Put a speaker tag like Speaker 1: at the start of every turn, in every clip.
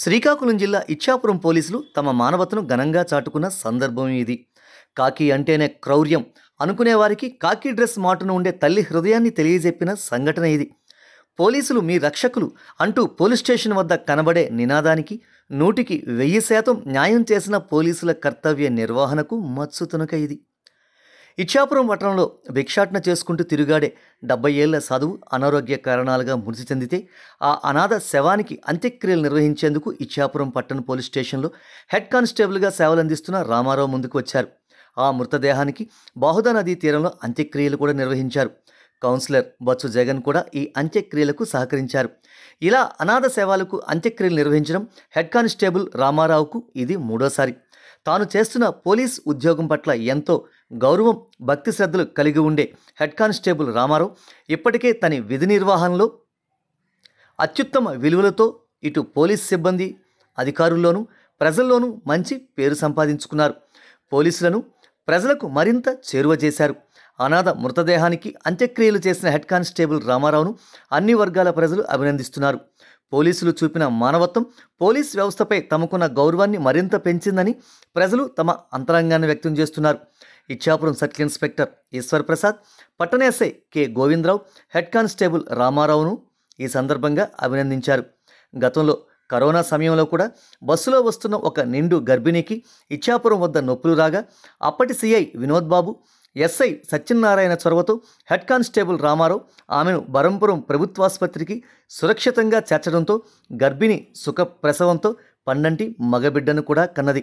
Speaker 1: శ్రీకాకుళం జిల్లా ఇచ్చాపురం పోలీసులు తమ మానవతను ఘనంగా చాటుకున్న సందర్భం ఇది కాకి అంటేనే క్రౌర్యం అనుకునే వారికి కాకి డ్రెస్ మాటను ఉండే తల్లి హృదయాన్ని తెలియజెప్పిన సంఘటన ఇది పోలీసులు మీ రక్షకులు అంటూ పోలీస్ స్టేషన్ వద్ద కనబడే నినాదానికి నూటికి వెయ్యి శాతం న్యాయం చేసిన పోలీసుల కర్తవ్య నిర్వహణకు మత్సుతునక ఇది ఇచ్చాపురం పట్టణంలో భిక్షాటన చేసుకుంటూ తిరుగాడే డెబ్బై ఏళ్ల చదువు అనారోగ్య కారణాలుగా మృతి చెందితే ఆ అనాథ శవానికి అంత్యక్రియలు నిర్వహించేందుకు ఇచ్చాపురం పట్టణ పోలీస్ స్టేషన్లో హెడ్ కానిస్టేబుల్గా సేవలందిస్తున్న రామారావు ముందుకు వచ్చారు ఆ మృతదేహానికి బాహుదా నదీ తీరంలో అంత్యక్రియలు కూడా నిర్వహించారు కౌన్సిలర్ బొత్స జగన్ కూడా ఈ అంత్యక్రియలకు సహకరించారు ఇలా అనాథ సేవలకు అంత్యక్రియలు నిర్వహించడం హెడ్ కానిస్టేబుల్ రామారావుకు ఇది మూడోసారి తాను చేస్తున్న పోలీస్ ఉద్యోగం పట్ల ఎంతో గౌరవం భక్తి శ్రద్ధలు కలిగి ఉండే హెడ్ కానిస్టేబుల్ రామారావు ఇప్పటికే తన విధి నిర్వహణలో అత్యుత్తమ విలువలతో ఇటు పోలీస్ సిబ్బంది అధికారుల్లోనూ ప్రజల్లోనూ మంచి పేరు సంపాదించుకున్నారు పోలీసులను ప్రజలకు మరింత చేరువ చేశారు అనాథ మృతదేహానికి అంత్యక్రియలు చేసిన హెడ్ కానిస్టేబుల్ రామారావును అన్ని వర్గాల ప్రజలు అభినందిస్తున్నారు పోలీసులు చూపిన మానవత్వం పోలీస్ వ్యవస్థపై తమకున్న గౌరవాన్ని మరింత పెంచిందని ప్రజలు తమ అంతరంగాన్ని వ్యక్తం చేస్తున్నారు ఇచ్చాపురం సర్కిల్ ఇన్స్పెక్టర్ ఈశ్వర్ ప్రసాద్ పట్టణ SI K Govindarao head constable రామారావును ఈ సందర్భంగా అభినందించారు గతంలో కరోనా సమయంలో కూడా బస్సులో వస్తున్న ఒక నిండు గర్భిణికి ఇచ్చాపురం వద్ద నొప్పులు రాగా అప్పటి సిఐ వినోద్ బాబు ఎస్ఐ సత్యనారాయణ చొరవతో హెడ్ కానిస్టేబుల్ రామారావు ఆమెను బరంపురం ప్రభుత్వాసుపత్రికి సురక్షితంగా చేర్చడంతో గర్భిణి సుఖ ప్రసవంతో పన్నంటి మగబిడ్డను కూడా కన్నది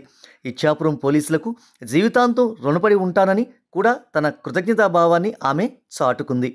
Speaker 1: ఇచ్చాపురం పోలీసులకు జీవితాంతం రుణపడి ఉంటానని కూడా తన కృతజ్ఞతాభావాన్ని ఆమె చాటుకుంది